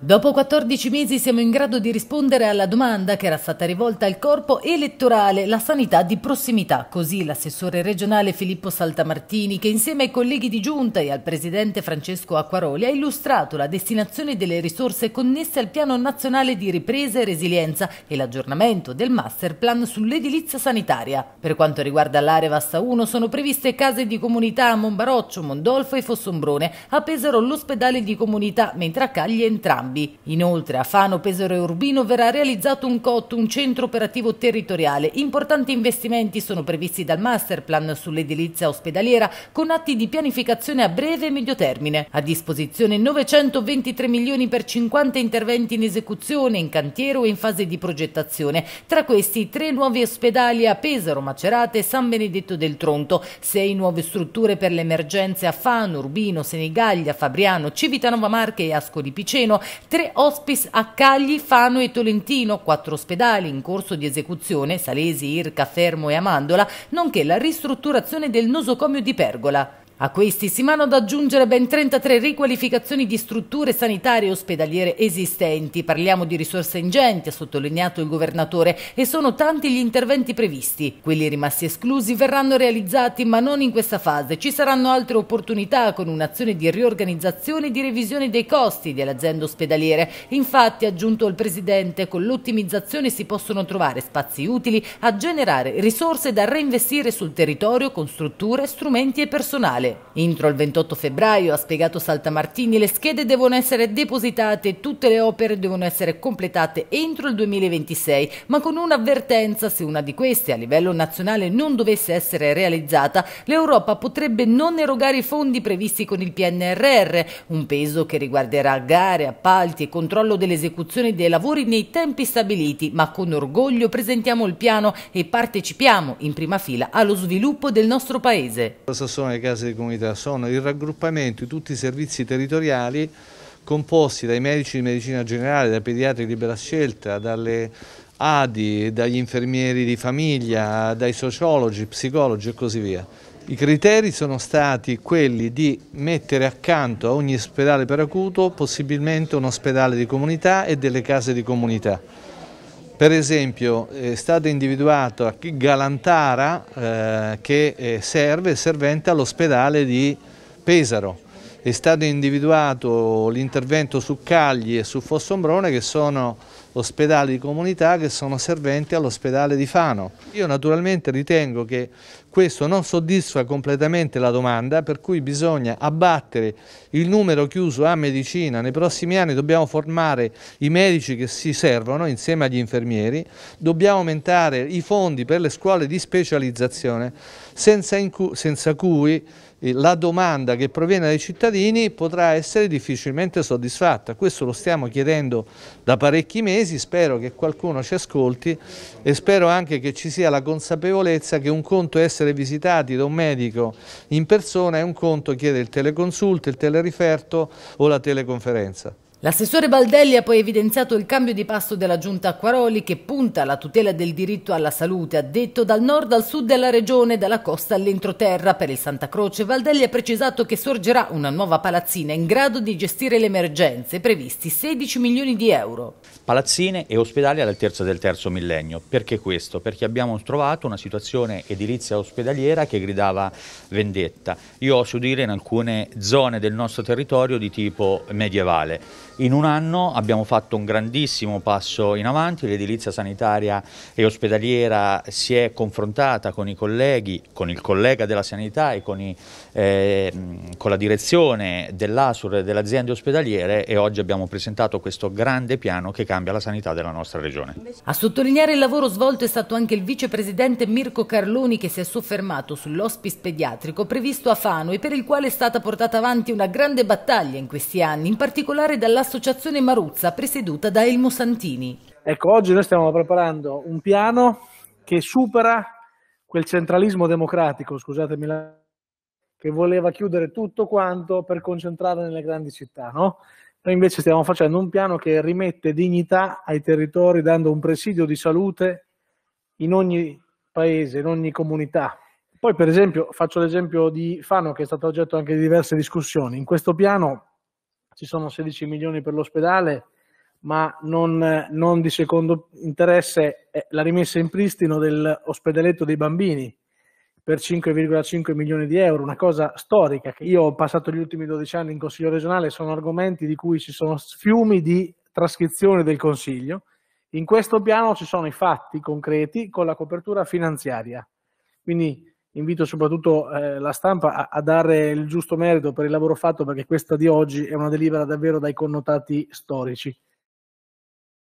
Dopo 14 mesi siamo in grado di rispondere alla domanda che era stata rivolta al corpo elettorale, la sanità di prossimità. Così l'assessore regionale Filippo Saltamartini, che insieme ai colleghi di giunta e al presidente Francesco Acquaroli ha illustrato la destinazione delle risorse connesse al piano nazionale di ripresa e resilienza e l'aggiornamento del master plan sull'edilizia sanitaria. Per quanto riguarda l'area Vassa 1 sono previste case di comunità a Monbaroccio, Mondolfo e Fossombrone, a Pesaro l'ospedale di comunità, mentre a Cagli entrambi entrambi. Inoltre a Fano, Pesaro e Urbino verrà realizzato un COT, un centro operativo territoriale. Importanti investimenti sono previsti dal masterplan sull'edilizia ospedaliera con atti di pianificazione a breve e medio termine. A disposizione 923 milioni per 50 interventi in esecuzione, in cantiere o in fase di progettazione. Tra questi tre nuovi ospedali a Pesaro, Macerate e San Benedetto del Tronto, sei nuove strutture per le emergenze a Fano, Urbino, Senigallia, Fabriano, Civitanova Marche e Ascoli Piceno, Tre hospice a Cagli, Fano e Tolentino, quattro ospedali in corso di esecuzione, Salesi, Irca, Fermo e Amandola, nonché la ristrutturazione del nosocomio di Pergola. A questi si mano ad aggiungere ben 33 riqualificazioni di strutture sanitarie e ospedaliere esistenti. Parliamo di risorse ingenti, ha sottolineato il governatore, e sono tanti gli interventi previsti. Quelli rimasti esclusi verranno realizzati, ma non in questa fase. Ci saranno altre opportunità con un'azione di riorganizzazione e di revisione dei costi dell'azienda ospedaliere. Infatti, ha aggiunto il Presidente, con l'ottimizzazione si possono trovare spazi utili a generare risorse da reinvestire sul territorio con strutture, strumenti e personale finale. Entro il 28 febbraio, ha spiegato Saltamartini, le schede devono essere depositate e tutte le opere devono essere completate entro il 2026, ma con un'avvertenza se una di queste a livello nazionale non dovesse essere realizzata, l'Europa potrebbe non erogare i fondi previsti con il PNRR, un peso che riguarderà gare, appalti e controllo dell'esecuzione dei lavori nei tempi stabiliti, ma con orgoglio presentiamo il piano e partecipiamo in prima fila allo sviluppo del nostro paese. Queste sono le case di comunità sono il raggruppamento di tutti i servizi territoriali composti dai medici di medicina generale, dai pediatri di libera scelta, dalle ADI, dagli infermieri di famiglia, dai sociologi, psicologi e così via. I criteri sono stati quelli di mettere accanto a ogni ospedale per acuto possibilmente un ospedale di comunità e delle case di comunità. Per esempio è stata individuata Galantara eh, che eh, serve, servente all'ospedale di Pesaro è stato individuato l'intervento su Cagli e su Fossombrone che sono ospedali di comunità che sono serventi all'ospedale di Fano. Io naturalmente ritengo che questo non soddisfa completamente la domanda per cui bisogna abbattere il numero chiuso a medicina, nei prossimi anni dobbiamo formare i medici che si servono insieme agli infermieri, dobbiamo aumentare i fondi per le scuole di specializzazione senza, senza cui la domanda che proviene dai cittadini potrà essere difficilmente soddisfatta. Questo lo stiamo chiedendo da parecchi mesi, spero che qualcuno ci ascolti e spero anche che ci sia la consapevolezza che un conto è essere visitati da un medico in persona e un conto chiede il teleconsulto, il teleriferto o la teleconferenza. L'assessore Baldelli ha poi evidenziato il cambio di passo della giunta Acquaroli che punta alla tutela del diritto alla salute, ha detto dal nord al sud della regione, dalla costa all'entroterra. Per il Santa Croce Valdelli ha precisato che sorgerà una nuova palazzina in grado di gestire le emergenze, previsti 16 milioni di euro. Palazzine e ospedali all'altezza del terzo millennio. Perché questo? Perché abbiamo trovato una situazione edilizia ospedaliera che gridava vendetta. Io ho su dire in alcune zone del nostro territorio di tipo medievale in un anno abbiamo fatto un grandissimo passo in avanti, l'edilizia sanitaria e ospedaliera si è confrontata con i colleghi, con il collega della sanità e con, i, eh, con la direzione dell'ASUR e delle aziende ospedaliere e oggi abbiamo presentato questo grande piano che cambia la sanità della nostra regione. A sottolineare il lavoro svolto è stato anche il vicepresidente Mirko Carloni che si è soffermato sull'ospice pediatrico previsto a Fano e per il quale è stata portata avanti una grande battaglia in questi anni, in particolare dalla dell'Associazione Maruzza, presieduta da Elmo Santini. Ecco, oggi noi stiamo preparando un piano che supera quel centralismo democratico, scusatemi, che voleva chiudere tutto quanto per concentrare nelle grandi città, no? Noi invece stiamo facendo un piano che rimette dignità ai territori, dando un presidio di salute in ogni paese, in ogni comunità. Poi, per esempio, faccio l'esempio di Fano, che è stato oggetto anche di diverse discussioni. In questo piano ci sono 16 milioni per l'ospedale, ma non, non di secondo interesse è la rimessa in pristino dell'ospedaletto dei bambini per 5,5 milioni di euro, una cosa storica che io ho passato gli ultimi 12 anni in Consiglio regionale, sono argomenti di cui ci sono fiumi di trascrizione del Consiglio. In questo piano ci sono i fatti concreti con la copertura finanziaria. Quindi invito soprattutto eh, la stampa a, a, dare il giusto merito per il lavoro fatto perché questa di oggi è una delibera davvero dai connotati storici.